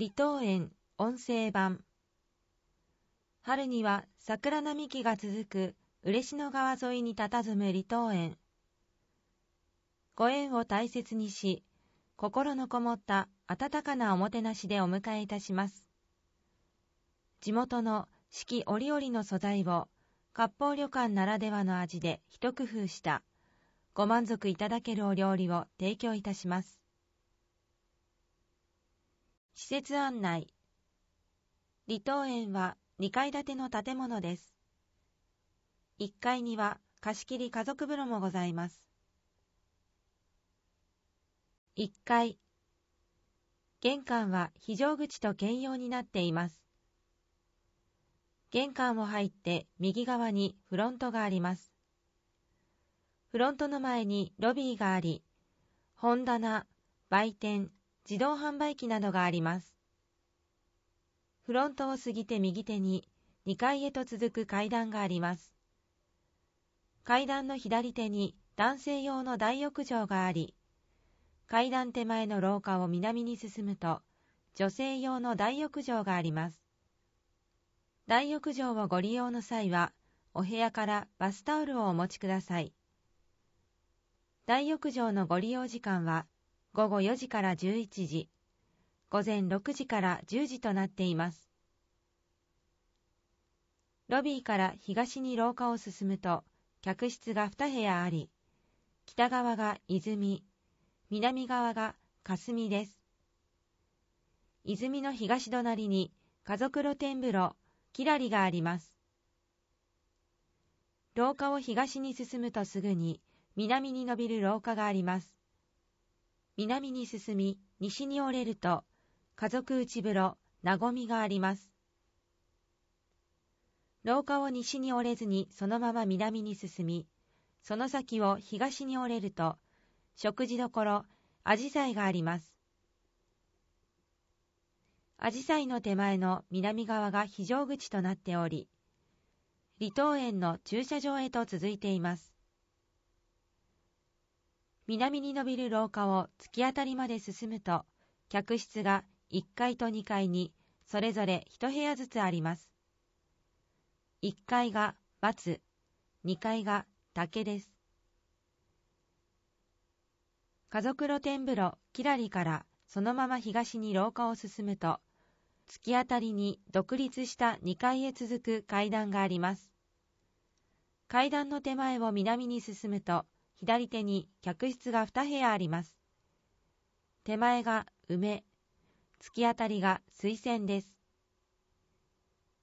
離島園音声版春には桜並木が続く嬉野川沿いに佇む離島園ご縁を大切にし心のこもった温かなおもてなしでお迎えいたします地元の四季折々の素材を割烹旅館ならではの味で一工夫したご満足いただけるお料理を提供いたします施設案内。離島園は2階建ての建物です。1階には貸し切り家族風呂もございます。1階。玄関は非常口と兼用になっています。玄関を入って右側にフロントがあります。フロントの前にロビーがあり、本棚、売店、自動販売機などがあります。フロントを過ぎて右手に2階へと続く階段があります。階段の左手に男性用の大浴場があり、階段手前の廊下を南に進むと、女性用の大浴場があります。大浴場をご利用の際は、お部屋からバスタオルをお持ちください。大浴場のご利用時間は午後4時から11時、午前6時から10時となっています。ロビーから東に廊下を進むと、客室が2部屋あり、北側が泉、南側が霞です。泉の東隣に家族露天風呂、キラリがあります。廊下を東に進むとすぐに南に伸びる廊下があります。南に進み、西に折れると、家族内風呂、和みがあります。廊下を西に折れずにそのまま南に進み、その先を東に折れると、食事処、アジサイがあります。アジサイの手前の南側が非常口となっており、離島園の駐車場へと続いています。南に伸びる廊下を突き当たりまで進むと、客室が1階と2階にそれぞれ1部屋ずつあります。1階が松、2階が竹です。家族露天風呂キラリからそのまま東に廊下を進むと、突き当たりに独立した2階へ続く階段があります。階段の手前を南に進むと、左手に客室が2部屋あります。手前が梅、突き当たりが水仙です。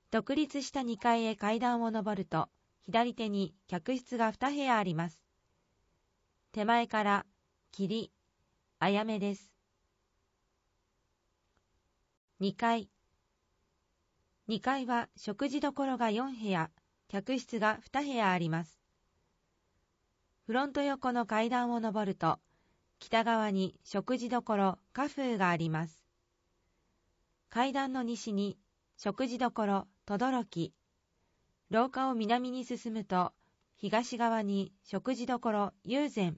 独立した2階へ階段を上ると、左手に客室が2部屋あります。手前から、霧、あやめです。2階。2階は食事処が4部屋、客室が2部屋あります。フロント横の階段を上ると、北側に食事処カフーがあります。階段の西に食事処とどろき、廊下を南に進むと、東側に食事処友禅、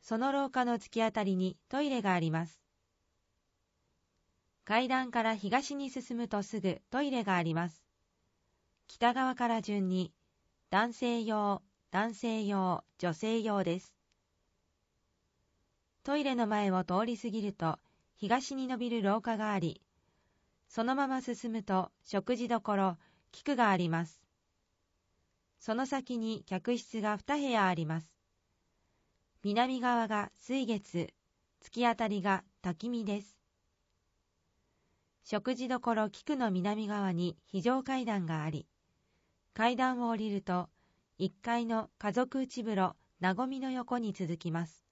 その廊下の突き当たりにトイレがあります。階段から東に進むとすぐトイレがあります。北側から順に、男性用、男性用、女性用です。トイレの前を通り過ぎると、東に伸びる廊下があり、そのまま進むと、食事処、菊があります。その先に客室が2部屋あります。南側が水月、突き当たりが滝見です。食事処菊の南側に非常階段があり、階段を降りると1階の家族内風呂、なごみの横に続きます。